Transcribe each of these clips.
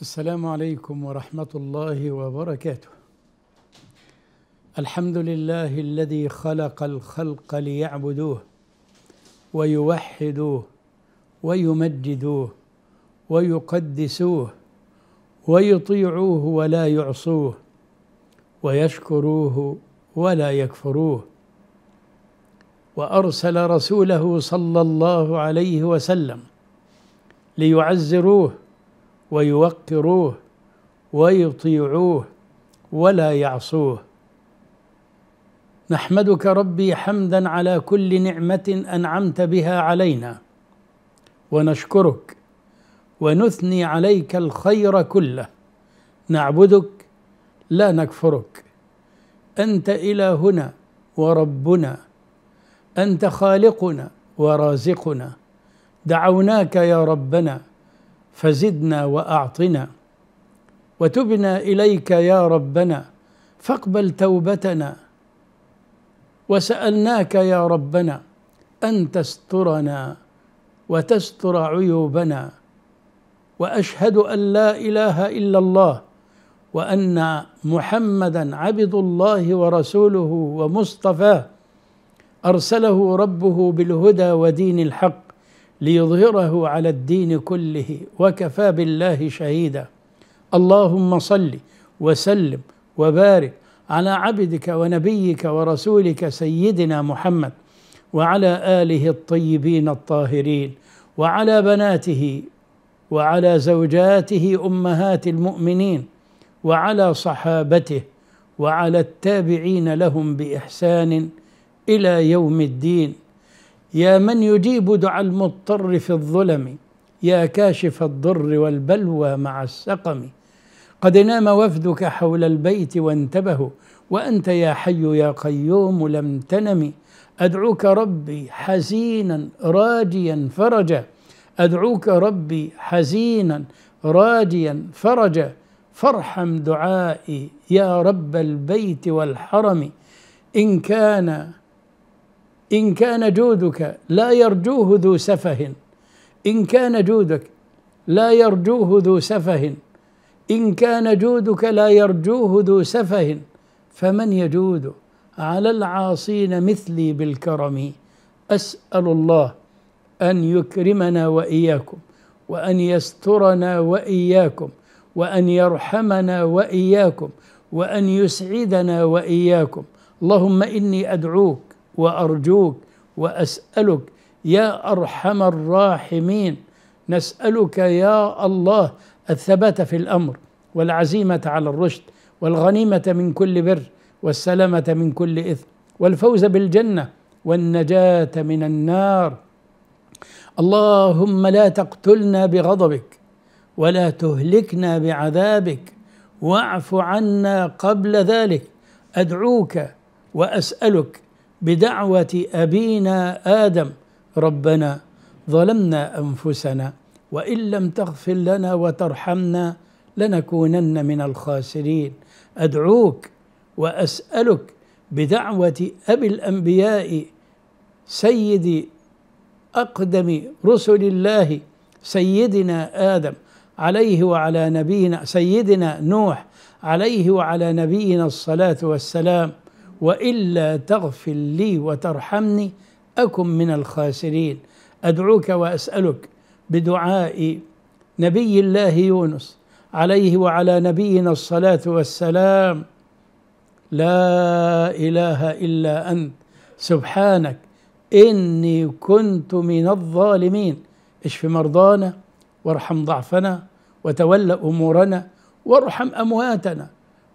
السلام عليكم ورحمة الله وبركاته. الحمد لله الذي خلق الخلق ليعبدوه ويوحدوه ويمجدوه ويقدسوه ويطيعوه ولا يعصوه ويشكروه ولا يكفروه وارسل رسوله صلى الله عليه وسلم ليعزروه ويوقروه ويطيعوه ولا يعصوه نحمدك ربي حمدا على كل نعمه انعمت بها علينا ونشكرك ونثني عليك الخير كله نعبدك لا نكفرك انت الهنا وربنا انت خالقنا ورازقنا دعوناك يا ربنا فزدنا واعطنا وتبنا اليك يا ربنا فاقبل توبتنا وسالناك يا ربنا ان تسترنا وتستر عيوبنا واشهد ان لا اله الا الله وان محمدا عبد الله ورسوله ومصطفاه ارسله ربه بالهدى ودين الحق ليظهره على الدين كله وكفى بالله شهيدا اللهم صل وسلم وبارك على عبدك ونبيك ورسولك سيدنا محمد وعلى اله الطيبين الطاهرين وعلى بناته وعلى زوجاته امهات المؤمنين وعلى صحابته وعلى التابعين لهم باحسان الى يوم الدين يا من يجيب دعاء المضطر في الظلم يا كاشف الضر والبلوى مع السقم قد نام وفدك حول البيت وانتبهوا وانت يا حي يا قيوم لم تنم ادعوك ربي حزينا راجيا فرجا ادعوك ربي حزينا راجيا فرجا فارحم دعائي يا رب البيت والحرم ان كان إن كان جودك لا يرجوه ذو سفه إن كان جودك لا يرجوه ذو سفه إن كان جودك لا يرجوه ذو سفه فمن يجود على العاصين مثلي بالكرم أسأل الله أن يكرمنا وإياكم وأن يسترنا وإياكم وأن يرحمنا وإياكم وأن يسعدنا وإياكم اللهم إني أدعوك وارجوك واسالك يا ارحم الراحمين نسالك يا الله الثبات في الامر والعزيمه على الرشد والغنيمه من كل بر والسلامه من كل اثم والفوز بالجنه والنجاه من النار اللهم لا تقتلنا بغضبك ولا تهلكنا بعذابك واعف عنا قبل ذلك ادعوك واسالك بدعوة أبينا آدم ربنا ظلمنا أنفسنا وإن لم تغفر لنا وترحمنا لنكونن من الخاسرين أدعوك وأسألك بدعوة أبي الأنبياء سيدي أقدم رسل الله سيدنا آدم عليه وعلى نبينا سيدنا نوح عليه وعلى نبينا الصلاة والسلام والا تغفر لي وترحمني اكن من الخاسرين ادعوك واسالك بدعاء نبي الله يونس عليه وعلى نبينا الصلاه والسلام لا اله الا انت سبحانك اني كنت من الظالمين اشف مرضانا وارحم ضعفنا وتول امورنا وارحم امواتنا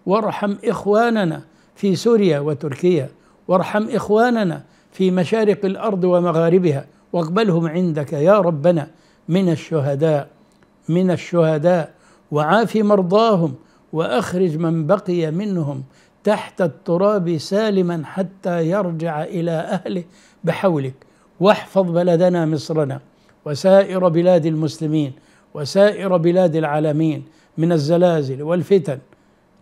وارحم اخواننا في سوريا وتركيا وارحم اخواننا في مشارق الارض ومغاربها واقبلهم عندك يا ربنا من الشهداء من الشهداء وعاف مرضاهم واخرج من بقي منهم تحت التراب سالما حتى يرجع الى اهله بحولك واحفظ بلدنا مصرنا وسائر بلاد المسلمين وسائر بلاد العالمين من الزلازل والفتن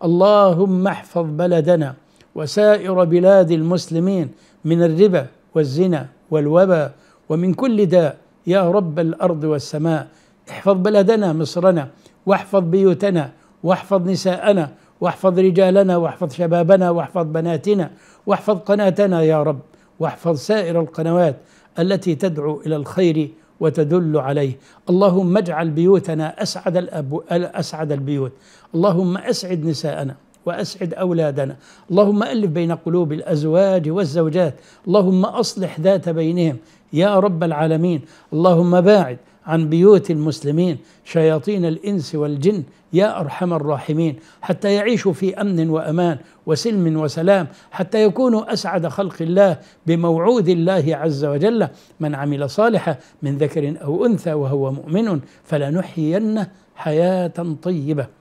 اللهم احفظ بلدنا وسائر بلاد المسلمين من الربا والزنا والوبا ومن كل داء يا رب الارض والسماء احفظ بلدنا مصرنا واحفظ بيوتنا واحفظ نساءنا واحفظ رجالنا واحفظ شبابنا واحفظ بناتنا واحفظ قناتنا يا رب واحفظ سائر القنوات التي تدعو الى الخير وتدل عليه اللهم اجعل بيوتنا اسعد الأبو... اسعد البيوت اللهم اسعد نساءنا واسعد اولادنا، اللهم الف بين قلوب الازواج والزوجات، اللهم اصلح ذات بينهم يا رب العالمين، اللهم باعد عن بيوت المسلمين شياطين الانس والجن يا ارحم الراحمين، حتى يعيشوا في امن وامان وسلم وسلام، حتى يكونوا اسعد خلق الله بموعود الله عز وجل، من عمل صالحا من ذكر او انثى وهو مؤمن فلنحيينه حياه طيبه.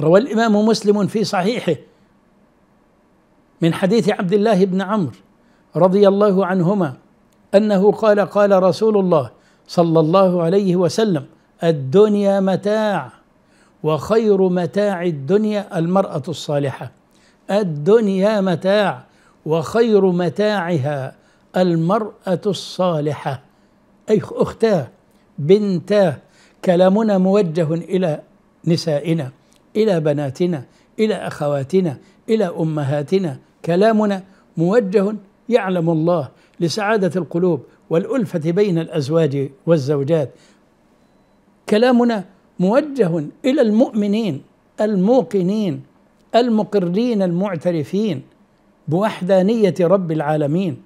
روى الامام مسلم في صحيحه من حديث عبد الله بن عمرو رضي الله عنهما انه قال قال رسول الله صلى الله عليه وسلم الدنيا متاع وخير متاع الدنيا المراه الصالحه الدنيا متاع وخير متاعها المراه الصالحه اي اختاه بنتاه كلامنا موجه الى نسائنا الى بناتنا الى اخواتنا الى امهاتنا كلامنا موجه يعلم الله لسعاده القلوب والالفه بين الازواج والزوجات كلامنا موجه الى المؤمنين الموقنين المقرين المعترفين بوحدانيه رب العالمين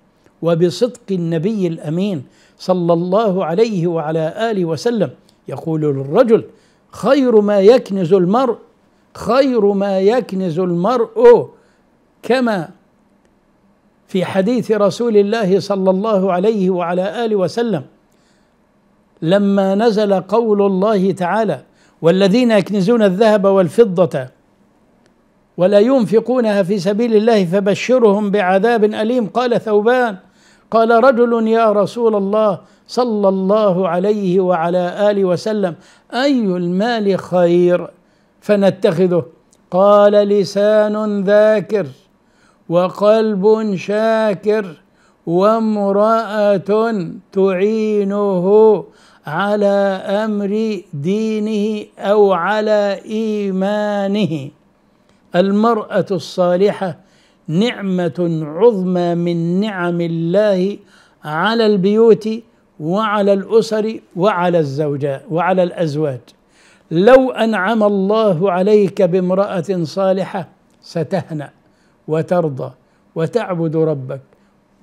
وبصدق النبي الامين صلى الله عليه وعلى اله وسلم يقول للرجل خير ما يكنز المرء خير ما يكنز المرء كما في حديث رسول الله صلى الله عليه وعلى اله وسلم لما نزل قول الله تعالى والذين يكنزون الذهب والفضه ولا ينفقونها في سبيل الله فبشرهم بعذاب اليم قال ثوبان قال رجل يا رسول الله صلى الله عليه وعلى اله وسلم اي المال خير فنتخذه قال لسان ذاكر وقلب شاكر وامرأة تعينه على أمر دينه أو على إيمانه المرأة الصالحة نعمة عظمى من نعم الله على البيوت وعلى الأسر وعلى الزوجات وعلى الأزواج لو انعم الله عليك بامراه صالحه ستهنا وترضى وتعبد ربك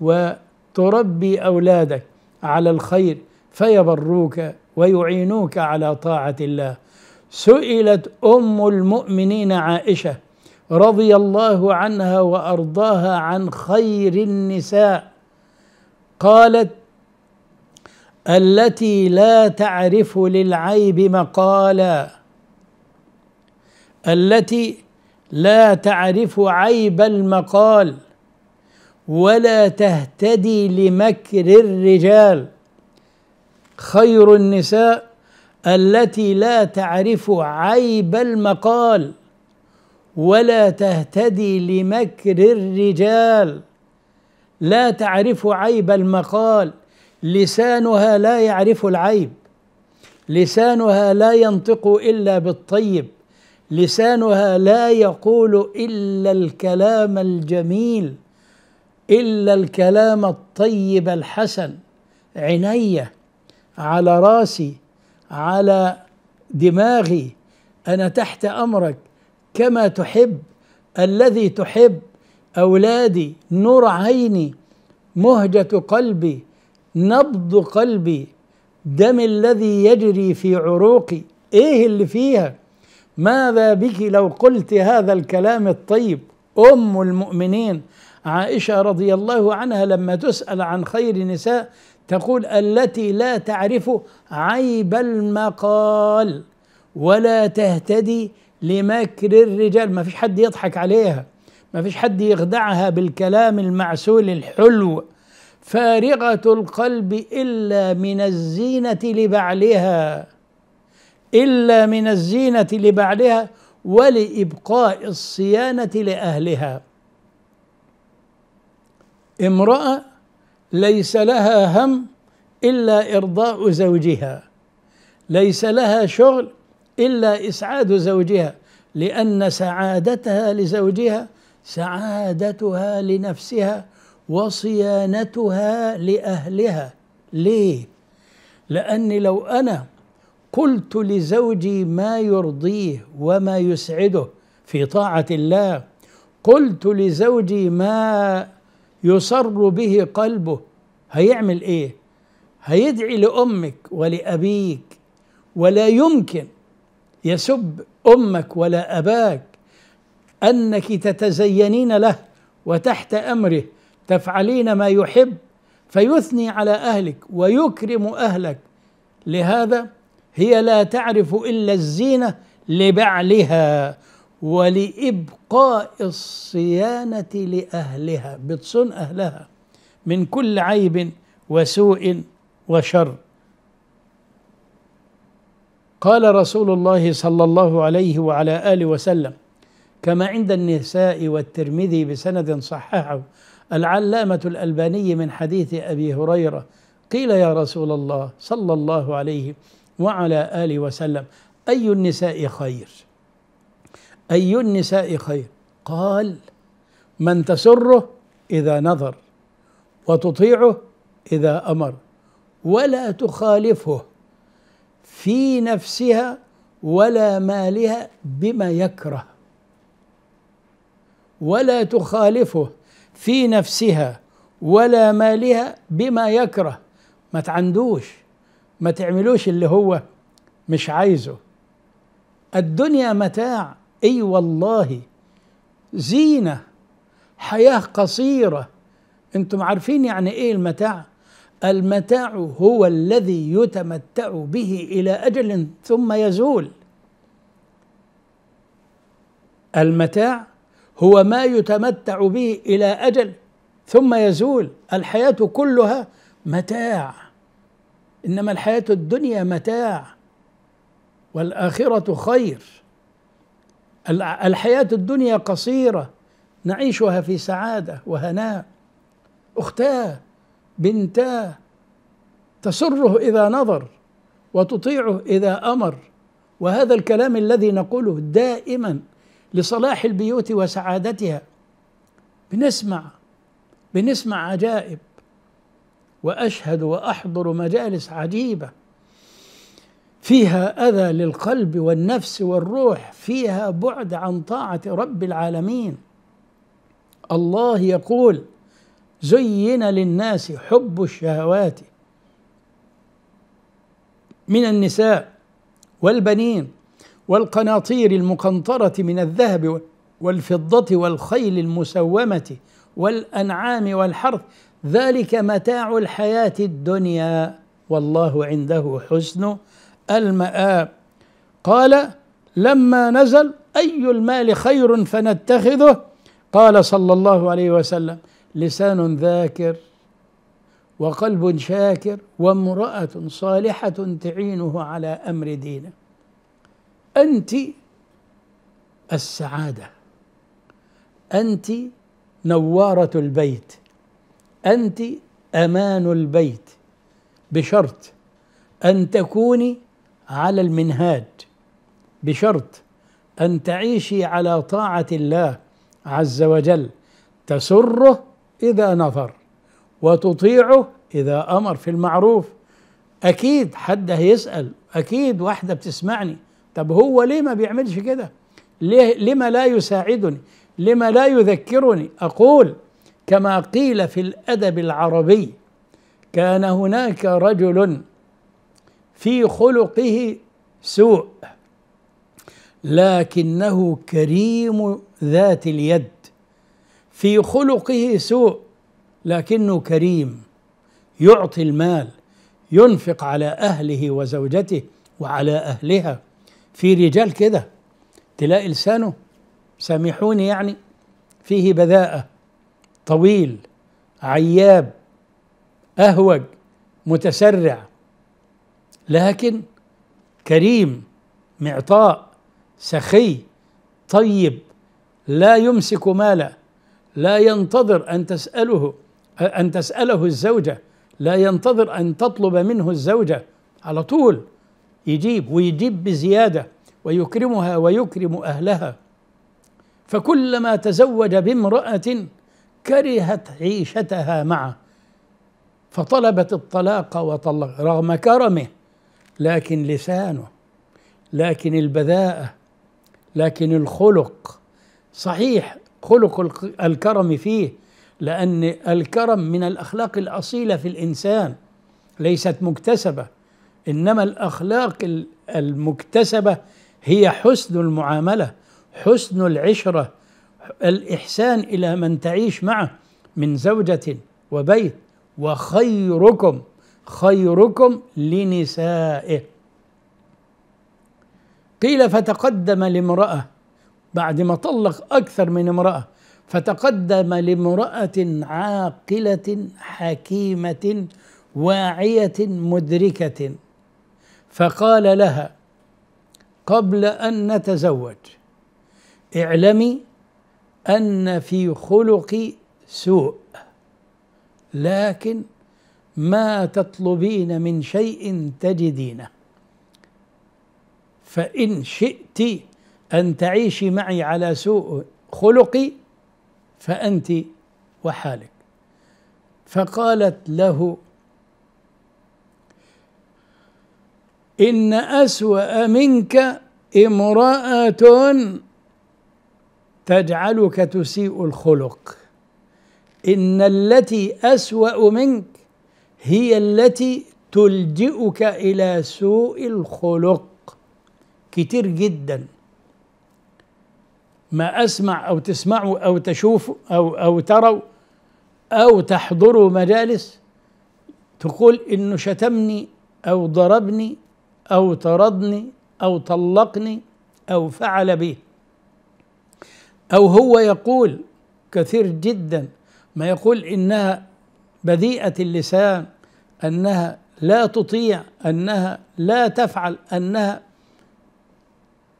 وتربي اولادك على الخير فيبروك ويعينوك على طاعه الله سئلت ام المؤمنين عائشه رضي الله عنها وارضاها عن خير النساء قالت التي لا تعرف للعيب مقالا التي لا تعرف عيب المقال ولا تهتدي لمكر الرجال خير النساء التي لا تعرف عيب المقال ولا تهتدي لمكر الرجال لا تعرف عيب المقال لسانها لا يعرف العيب لسانها لا ينطق الا بالطيب لسانها لا يقول الا الكلام الجميل الا الكلام الطيب الحسن عيني على راسي على دماغي انا تحت امرك كما تحب الذي تحب اولادي نور عيني مهجه قلبي نبض قلبي دم الذي يجري في عروقي ايه اللي فيها ماذا بك لو قلت هذا الكلام الطيب ام المؤمنين عائشه رضي الله عنها لما تسال عن خير نساء تقول التي لا تعرف عيب المقال ولا تهتدي لمكر الرجال ما فيش حد يضحك عليها ما فيش حد يخدعها بالكلام المعسول الحلو فارغة القلب إلا من الزينة لبعلها إلا من الزينة لبعلها ولإبقاء الصيانة لأهلها امرأة ليس لها هم إلا إرضاء زوجها ليس لها شغل إلا إسعاد زوجها لأن سعادتها لزوجها سعادتها لنفسها وصيانتها لأهلها ليه؟ لأني لو أنا قلت لزوجي ما يرضيه وما يسعده في طاعة الله قلت لزوجي ما يسر به قلبه هيعمل ايه هيدعي لامك ولابيك ولا يمكن يسب امك ولا اباك انك تتزينين له وتحت امره تفعلين ما يحب فيثني على اهلك ويكرم اهلك لهذا هي لا تعرف الا الزينه لبعلها ولابقاء الصيانه لاهلها بتصون اهلها من كل عيب وسوء وشر قال رسول الله صلى الله عليه وعلى اله وسلم كما عند النساء والترمذي بسند صححه العلامة الألباني من حديث أبي هريرة قيل يا رسول الله صلى الله عليه وعلى آله وسلم أي النساء خير أي النساء خير قال من تسره إذا نظر وتطيعه إذا أمر ولا تخالفه في نفسها ولا مالها بما يكره ولا تخالفه في نفسها ولا مالها بما يكره ما تعندوش ما تعملوش اللي هو مش عايزه الدنيا متاع اي أيوة والله زينه حياه قصيره انتم عارفين يعني ايه المتاع المتاع هو الذي يتمتع به الى اجل ثم يزول المتاع هو ما يتمتع به الى اجل ثم يزول الحياه كلها متاع انما الحياه الدنيا متاع والاخره خير الحياه الدنيا قصيره نعيشها في سعاده وهناء اختاه بنتاه تسره اذا نظر وتطيعه اذا امر وهذا الكلام الذي نقوله دائما لصلاح البيوت وسعادتها بنسمع بنسمع عجائب واشهد واحضر مجالس عجيبه فيها اذى للقلب والنفس والروح فيها بعد عن طاعه رب العالمين الله يقول زين للناس حب الشهوات من النساء والبنين والقناطير المقنطرة من الذهب والفضة والخيل المسومة والأنعام والحرث ذلك متاع الحياة الدنيا والله عنده حسن المآب قال لما نزل أي المال خير فنتخذه قال صلى الله عليه وسلم لسان ذاكر وقلب شاكر وامرأة صالحة تعينه على أمر دينه انت السعاده انت نواره البيت انت امان البيت بشرط ان تكوني على المنهاج بشرط ان تعيشي على طاعه الله عز وجل تسره اذا نظر وتطيعه اذا امر في المعروف اكيد حد هيسال اكيد واحده بتسمعني طب هو ليه ما بيعملش كده ليه لما لا يساعدني لما لا يذكرني أقول كما قيل في الأدب العربي كان هناك رجل في خلقه سوء لكنه كريم ذات اليد في خلقه سوء لكنه كريم يعطي المال ينفق على اهله وزوجته وعلى اهلها في رجال كده تلاقي لسانه سامحوني يعني فيه بذاءة طويل عياب أهوج متسرع لكن كريم معطاء سخي طيب لا يمسك ماله لا ينتظر أن تسأله أن تسأله الزوجة لا ينتظر أن تطلب منه الزوجة على طول يجيب ويجيب بزياده ويكرمها ويكرم اهلها فكلما تزوج بامراه كرهت عيشتها معه فطلبت الطلاق وطلق رغم كرمه لكن لسانه لكن البذاءه لكن الخلق صحيح خلق الكرم فيه لان الكرم من الاخلاق الاصيله في الانسان ليست مكتسبه انما الاخلاق المكتسبه هي حسن المعامله حسن العشره الاحسان الى من تعيش معه من زوجه وبيت وخيركم خيركم لنسائه قيل فتقدم لامراه بعد ما طلق اكثر من امراه فتقدم لامراه عاقله حكيمه واعيه مدركه فقال لها قبل ان نتزوج اعلمي ان في خلقي سوء لكن ما تطلبين من شيء تجدينه فان شئت ان تعيشي معي على سوء خلقي فانت وحالك فقالت له إن أسوأ منك امرأة تجعلك تسيء الخلق إن التي أسوأ منك هي التي تلجئك إلى سوء الخلق كتير جدا ما أسمع أو تسمعوا أو تشوفوا أو أو تروا أو تحضروا مجالس تقول إنه شتمني أو ضربني أو طردني أو طلقني أو فعل بي أو هو يقول كثير جدا ما يقول إنها بذيئة اللسان أنها لا تطيع أنها لا تفعل أنها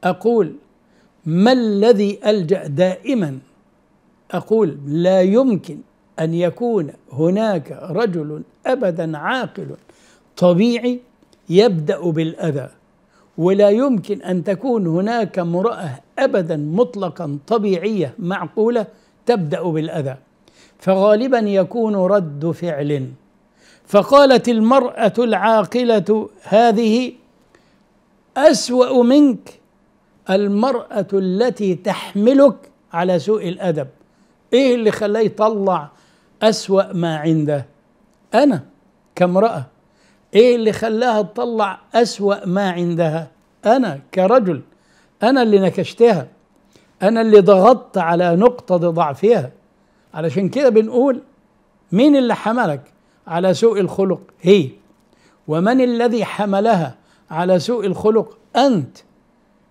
أقول ما الذي ألجأ دائما أقول لا يمكن أن يكون هناك رجل أبدا عاقل طبيعي يبدأ بالأذى ولا يمكن أن تكون هناك امرأة أبدا مطلقا طبيعية معقولة تبدأ بالأذى فغالبا يكون رد فعل فقالت المرأة العاقلة هذه أسوأ منك المرأة التي تحملك على سوء الأدب إيه اللي خلاه يطلع أسوأ ما عنده أنا كامرأة ايه اللي خلاها تطلع اسوا ما عندها انا كرجل انا اللي نكشتها انا اللي ضغطت على نقطه ضعفها علشان كده بنقول مين اللي حملك على سوء الخلق هي ومن الذي حملها على سوء الخلق انت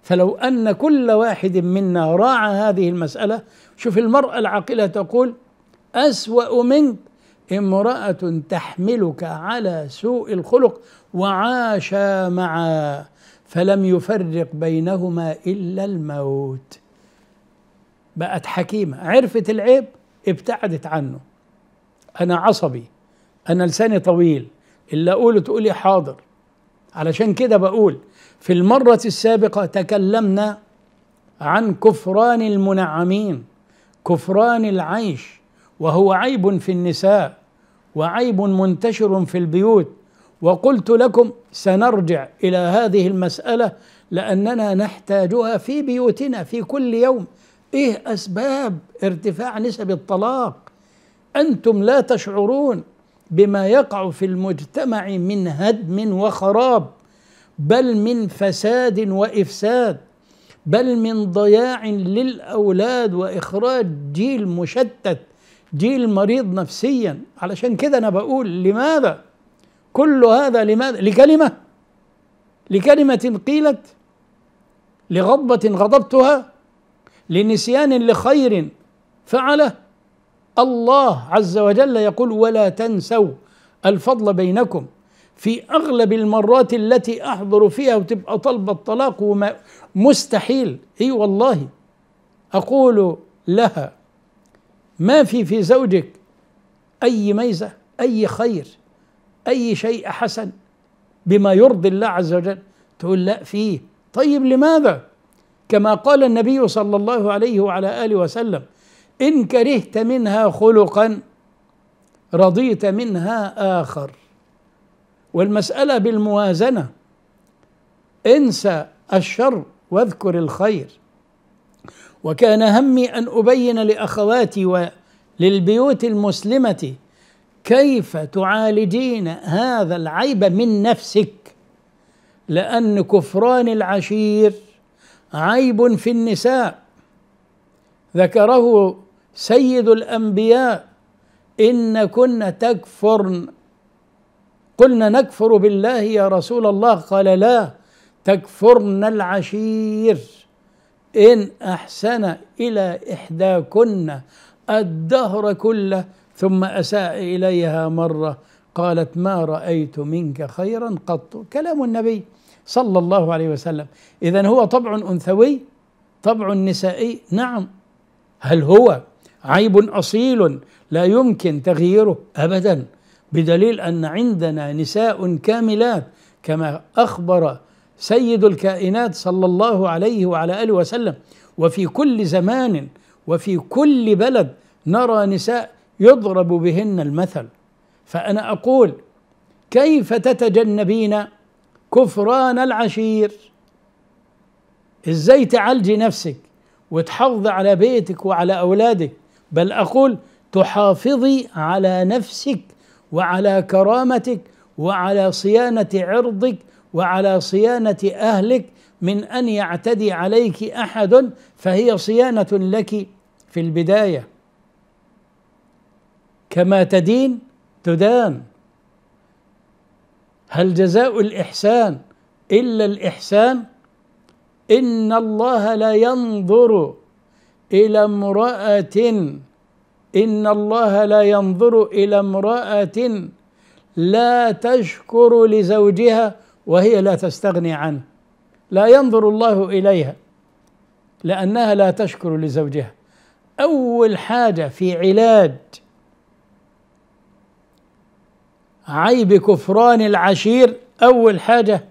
فلو ان كل واحد منا راعى هذه المساله شوف المراه العاقله تقول اسوا منك امرأة تحملك على سوء الخلق وعاشا معا فلم يفرق بينهما إلا الموت بقت حكيمة عرفت العيب ابتعدت عنه أنا عصبي أنا لساني طويل اللي أقوله تقولي حاضر علشان كده بقول في المرة السابقة تكلمنا عن كفران المنعمين كفران العيش وهو عيب في النساء وعيب منتشر في البيوت وقلت لكم سنرجع الى هذه المساله لاننا نحتاجها في بيوتنا في كل يوم ايه اسباب ارتفاع نسب الطلاق انتم لا تشعرون بما يقع في المجتمع من هدم وخراب بل من فساد وافساد بل من ضياع للاولاد واخراج جيل مشتت جيل مريض نفسيا علشان كده انا بقول لماذا كل هذا لماذا لكلمه لكلمه قيلت لغضبه غضبتها لنسيان لخير فعله الله عز وجل يقول ولا تنسوا الفضل بينكم في اغلب المرات التي احضر فيها وتبقى طلب الطلاق ومستحيل اي والله اقول لها ما في في زوجك أي ميزة أي خير أي شيء حسن بما يرضي الله عز وجل تقول لا فيه طيب لماذا كما قال النبي صلى الله عليه وعلى آله وسلم إن كرهت منها خلقا رضيت منها آخر والمسألة بالموازنة انسى الشر واذكر الخير وكان همي ان ابين لاخواتي وللبيوت المسلمه كيف تعالجين هذا العيب من نفسك لان كفران العشير عيب في النساء ذكره سيد الانبياء ان كن تكفرن قلنا نكفر بالله يا رسول الله قال لا تكفرن العشير إن أحسن إلى إحداكن الدهر كله ثم أساء إليها مرة قالت ما رأيت منك خيرا قط كلام النبي صلى الله عليه وسلم إذا هو طبع أنثوي طبع نسائي نعم هل هو عيب أصيل لا يمكن تغييره أبدا بدليل أن عندنا نساء كاملات كما أخبر سيد الكائنات صلى الله عليه وعلى اله وسلم وفي كل زمان وفي كل بلد نرى نساء يضرب بهن المثل فانا اقول كيف تتجنبين كفران العشير ازاي تعالجي نفسك وتحافظي على بيتك وعلى اولادك بل اقول تحافظي على نفسك وعلى كرامتك وعلى صيانه عرضك وعلى صيانه اهلك من ان يعتدي عليك احد فهي صيانه لك في البدايه كما تدين تدان هل جزاء الاحسان الا الاحسان ان الله لا ينظر الى امراه ان الله لا ينظر الى امراه لا تشكر لزوجها وهي لا تستغني عنه لا ينظر الله اليها لانها لا تشكر لزوجها اول حاجه في علاج عيب كفران العشير اول حاجه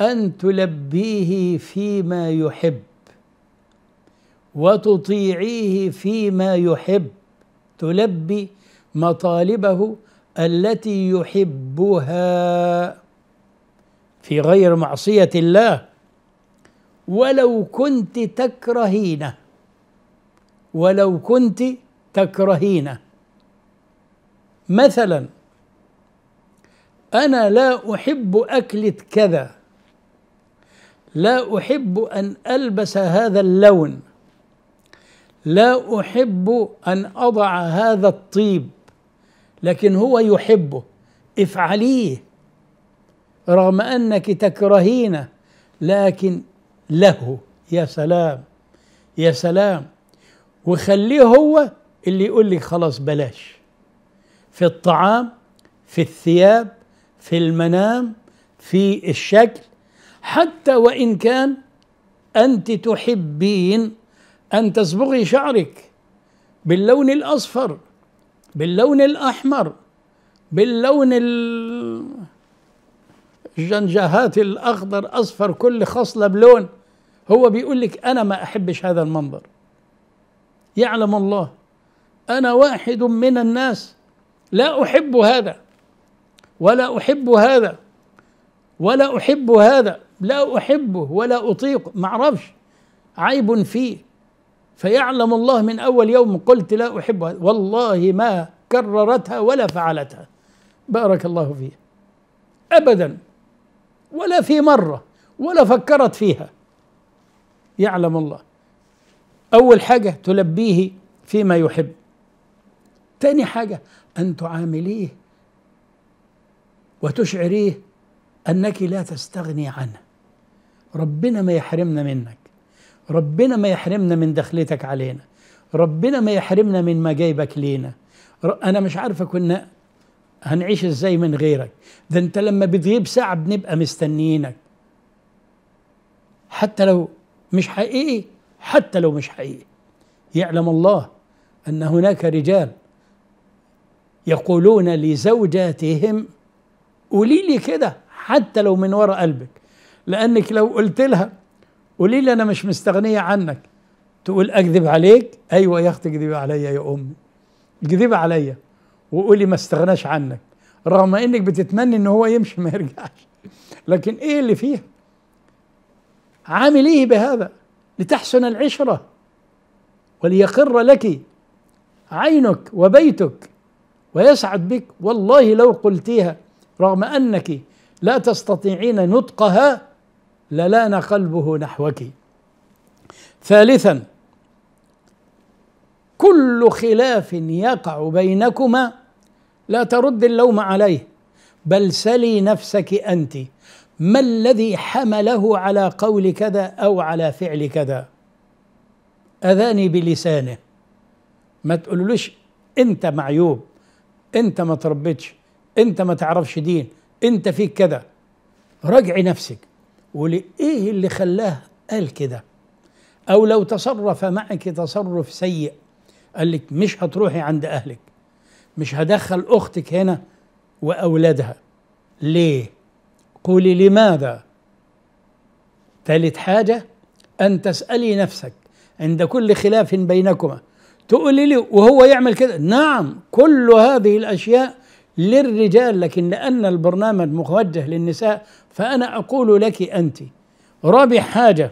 ان تلبيه فيما يحب وتطيعيه فيما يحب تلبي مطالبه التي يحبها في غير معصية الله ولو كنت تكرهينه ولو كنت تكرهينه مثلا أنا لا أحب أكلة كذا لا أحب أن ألبس هذا اللون لا أحب أن أضع هذا الطيب لكن هو يحبه افعليه رغم انك تكرهينه لكن له يا سلام يا سلام وخليه هو اللي يقول لك خلاص بلاش في الطعام في الثياب في المنام في الشكل حتى وان كان انت تحبين ان تصبغي شعرك باللون الاصفر باللون الاحمر باللون الجنجهات الاخضر اصفر كل خصله بلون هو بيقول لك انا ما احبش هذا المنظر يعلم الله انا واحد من الناس لا احب هذا ولا احب هذا ولا احب هذا لا احبه ولا اطيقه اعرفش عيب فيه فيعلم الله من اول يوم قلت لا احب والله ما كررتها ولا فعلتها بارك الله فيه ابدا ولا في مرة ولا فكرت فيها يعلم الله أول حاجة تلبيه فيما يحب ثاني حاجة أن تعامليه وتشعريه أنك لا تستغني عنه ربنا ما يحرمنا منك ربنا ما يحرمنا من دخلتك علينا ربنا ما يحرمنا من ما جايبك لينا أنا مش عارفة كنا هنعيش ازاي من غيرك ده انت لما بتغيب ساعة بنبقى مستنيينك حتى لو مش حقيقي حتى لو مش حقيقي يعلم الله أن هناك رجال يقولون لزوجاتهم قولي لي كده حتى لو من وراء قلبك لأنك لو قلت لها قولي لي أنا مش مستغنية عنك تقول أكذب عليك أيوة يا أختي اكذبي عليا يا أمي اكذبي عليا وقولي ما استغناش عنك رغم انك بتتمني ان هو يمشي ما يرجعش لكن ايه اللي فيها عامل ايه بهذا لتحسن العشره وليقر لك عينك وبيتك ويسعد بك والله لو قلتيها رغم انك لا تستطيعين نطقها للان قلبه نحوك ثالثا كل خلاف يقع بينكما لا ترد اللوم عليه بل سلي نفسك انت ما الذي حمله على قول كذا او على فعل كذا اذاني بلسانه ما تقولوش انت معيوب انت ما تربيتش انت ما تعرفش دين انت فيك كذا راجعي نفسك ايه اللي خلاه قال كده او لو تصرف معك تصرف سيء قال لك مش هتروحي عند اهلك مش هدخل اختك هنا واولادها ليه قولي لماذا ثالث حاجه ان تسالي نفسك عند كل خلاف بينكما تقولي لي وهو يعمل كده نعم كل هذه الاشياء للرجال لكن لان البرنامج موجه للنساء فانا اقول لك انت رابع حاجه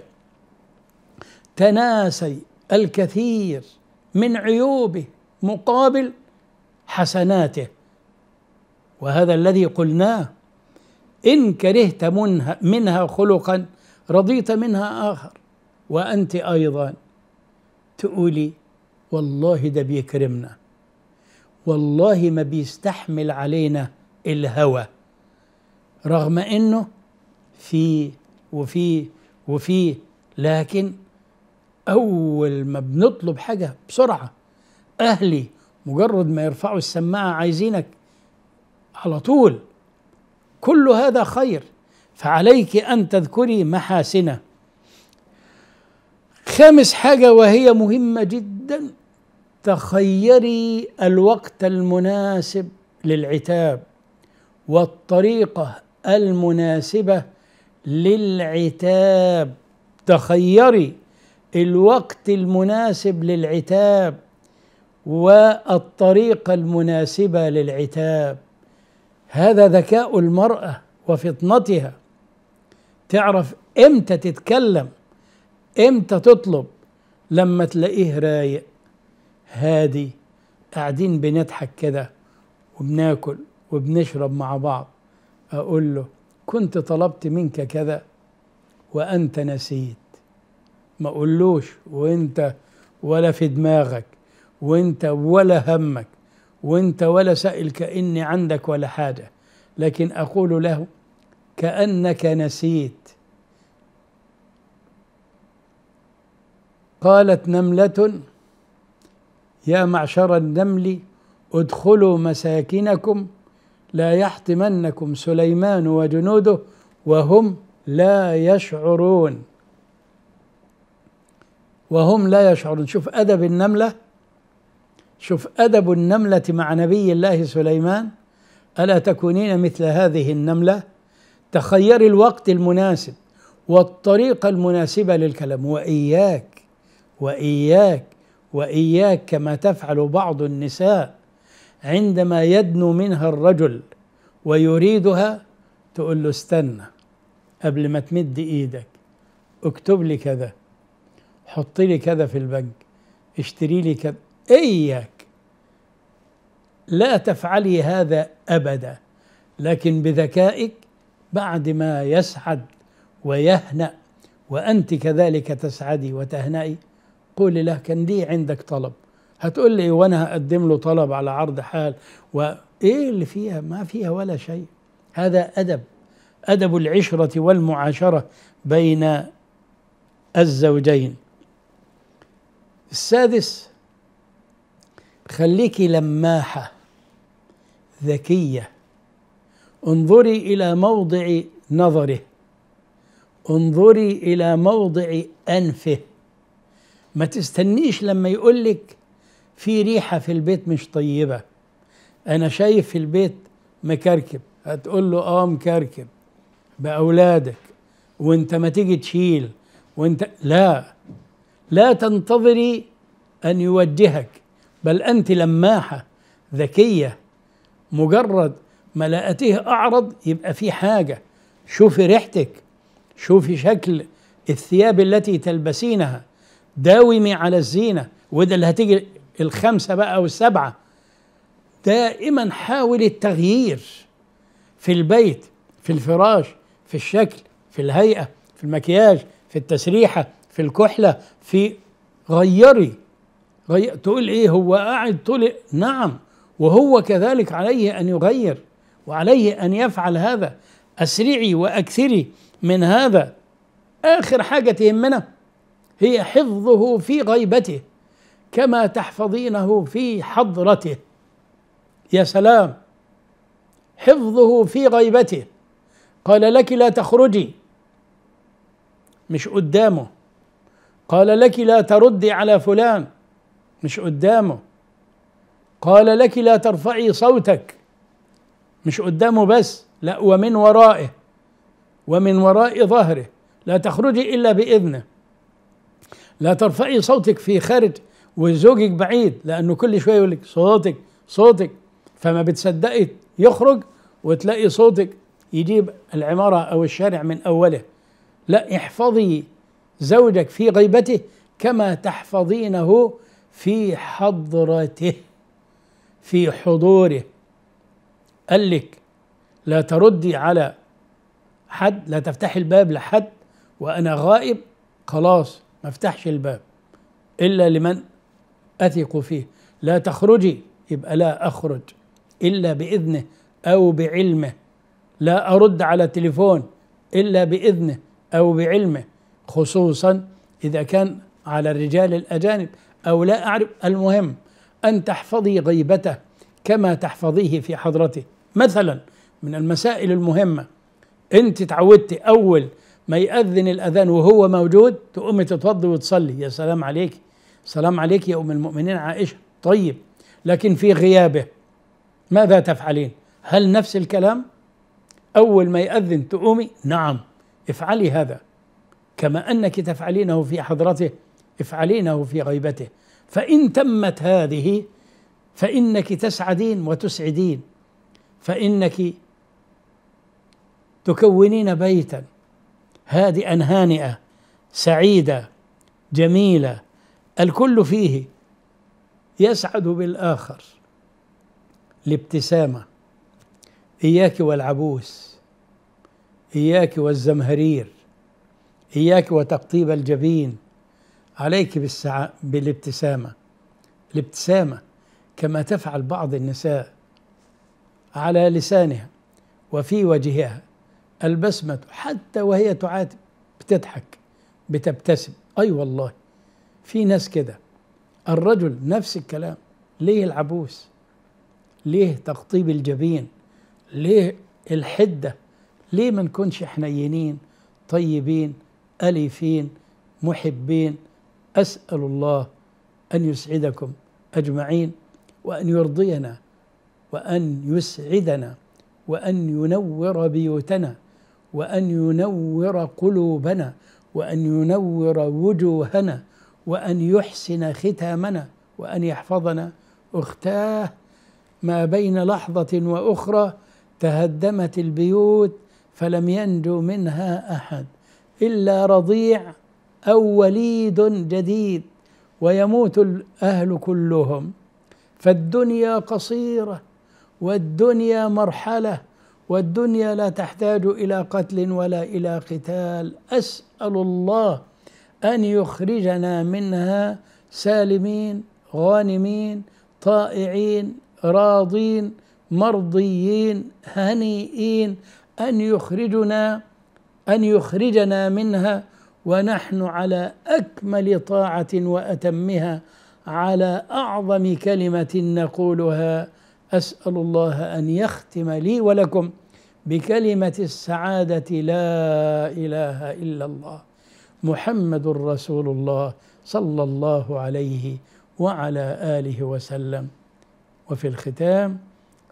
تناسي الكثير من عيوبه مقابل حسناته وهذا الذي قلناه إن كرهت منها, منها خلقا رضيت منها آخر وأنت أيضا تقولي والله ده بيكرمنا والله ما بيستحمل علينا الهوى رغم انه في وفي وفي لكن اول ما بنطلب حاجه بسرعه اهلي مجرد ما يرفعوا السماعه عايزينك على طول كل هذا خير فعليك ان تذكري محاسنه خامس حاجه وهي مهمه جدا تخيري الوقت المناسب للعتاب والطريقه المناسبه للعتاب تخيري الوقت المناسب للعتاب والطريقه المناسبه للعتاب هذا ذكاء المراه وفطنتها تعرف امتى تتكلم امتى تطلب لما تلاقيه رايق هادي قاعدين بنضحك كده وبناكل وبنشرب مع بعض اقول له كنت طلبت منك كذا وانت نسيت ما اقولوش وانت ولا في دماغك وانت ولا همك وانت ولا سائل كاني عندك ولا حاجه لكن اقول له كانك نسيت قالت نمله يا معشر النمل ادخلوا مساكنكم لا يحطمنكم سليمان وجنوده وهم لا يشعرون وهم لا يشعرون شوف ادب النمله شوف أدب النملة مع نبي الله سليمان ألا تكونين مثل هذه النملة تخيري الوقت المناسب والطريقة المناسبة للكلام وإياك وإياك وإياك كما تفعل بعض النساء عندما يدنو منها الرجل ويريدها تقول له استنى قبل ما تمد ايدك اكتب لي كذا حط لي كذا في البنك اشتري لي كذا إياك لا تفعلي هذا أبدا لكن بذكائك بعد ما يسعد ويهنأ وأنت كذلك تسعدي وتهنئي قولي له كان لي عندك طلب هتقول لي وأنا هقدم له طلب على عرض حال وإيه اللي فيها ما فيها ولا شيء هذا أدب أدب العشرة والمعاشرة بين الزوجين السادس خليكي لماحة ذكية انظري إلى موضع نظره انظري إلى موضع أنفه ما تستنيش لما يقول لك في ريحة في البيت مش طيبة أنا شايف في البيت مكركب هتقول له آه مكركب بأولادك وأنت ما تيجي تشيل وأنت لا لا تنتظري أن يوجهك بل أنت لماحة ذكية مجرد ما لقيتيه أعرض يبقى في حاجة شوفي ريحتك شوفي شكل الثياب التي تلبسينها داومي على الزينة وده اللي هتيجي الخمسة بقى والسبعة دائما حاولي التغيير في البيت في الفراش في الشكل في الهيئة في المكياج في التسريحة في الكحلة في غيري غير تقول ايه هو قاعد طلق نعم وهو كذلك عليه ان يغير وعليه ان يفعل هذا اسرعي واكثري من هذا اخر حاجه تهمنا هي حفظه في غيبته كما تحفظينه في حضرته يا سلام حفظه في غيبته قال لك لا تخرجي مش قدامه قال لك لا تردي على فلان مش قدامه قال لك لا ترفعي صوتك مش قدامه بس لا ومن ورائه ومن وراء ظهره لا تخرجي الا باذنه لا ترفعي صوتك في خارج وزوجك بعيد لانه كل شويه يقول لك صوتك صوتك فما بتصدقي يخرج وتلاقي صوتك يجيب العماره او الشارع من اوله لا احفظي زوجك في غيبته كما تحفظينه في حضرته في حضوره قال لك لا تردي على حد لا تفتحي الباب لحد وانا غائب خلاص ما افتحش الباب الا لمن اثق فيه لا تخرجي يبقى لا اخرج الا باذنه او بعلمه لا ارد على تليفون الا باذنه او بعلمه خصوصا اذا كان على الرجال الاجانب أو لا أعرف المهم أن تحفظي غيبته كما تحفظيه في حضرته مثلا من المسائل المهمة أنت تعودتي أول ما يأذن الأذان وهو موجود تقومي تتوضي وتصلي يا سلام عليك سلام عليك يا أم المؤمنين عائشة طيب لكن في غيابه ماذا تفعلين هل نفس الكلام أول ما يأذن تقومي نعم افعلي هذا كما أنك تفعلينه في حضرته افعلينه في غيبته فإن تمت هذه فإنك تسعدين وتسعدين فإنك تكونين بيتا هادئا هانئا سعيدة جميلة الكل فيه يسعد بالآخر الابتسامة إياك والعبوس إياك والزمهرير إياك وتقطيب الجبين عليك بالسع... بالابتسامة الابتسامة كما تفعل بعض النساء على لسانها وفي وجهها البسمة حتى وهي تعاتب بتضحك بتبتسم أي أيوة والله في ناس كده الرجل نفس الكلام ليه العبوس ليه تقطيب الجبين ليه الحدة ليه ما نكونش حنينين طيبين أليفين محبين اسال الله ان يسعدكم اجمعين وان يرضينا وان يسعدنا وان ينور بيوتنا وان ينور قلوبنا وان ينور وجوهنا وان يحسن ختامنا وان يحفظنا اختاه ما بين لحظه واخرى تهدمت البيوت فلم ينجو منها احد الا رضيع أو وليد جديد ويموت الأهل كلهم فالدنيا قصيرة والدنيا مرحلة والدنيا لا تحتاج إلى قتل ولا إلى قتال أسأل الله أن يخرجنا منها سالمين غانمين طائعين راضين مرضيين هنيئين أن يخرجنا أن يخرجنا منها ونحن على اكمل طاعه واتمها على اعظم كلمه نقولها اسال الله ان يختم لي ولكم بكلمه السعاده لا اله الا الله محمد رسول الله صلى الله عليه وعلى اله وسلم وفي الختام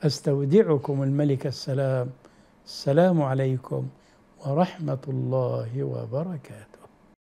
استودعكم الملك السلام السلام عليكم ورحمه الله وبركاته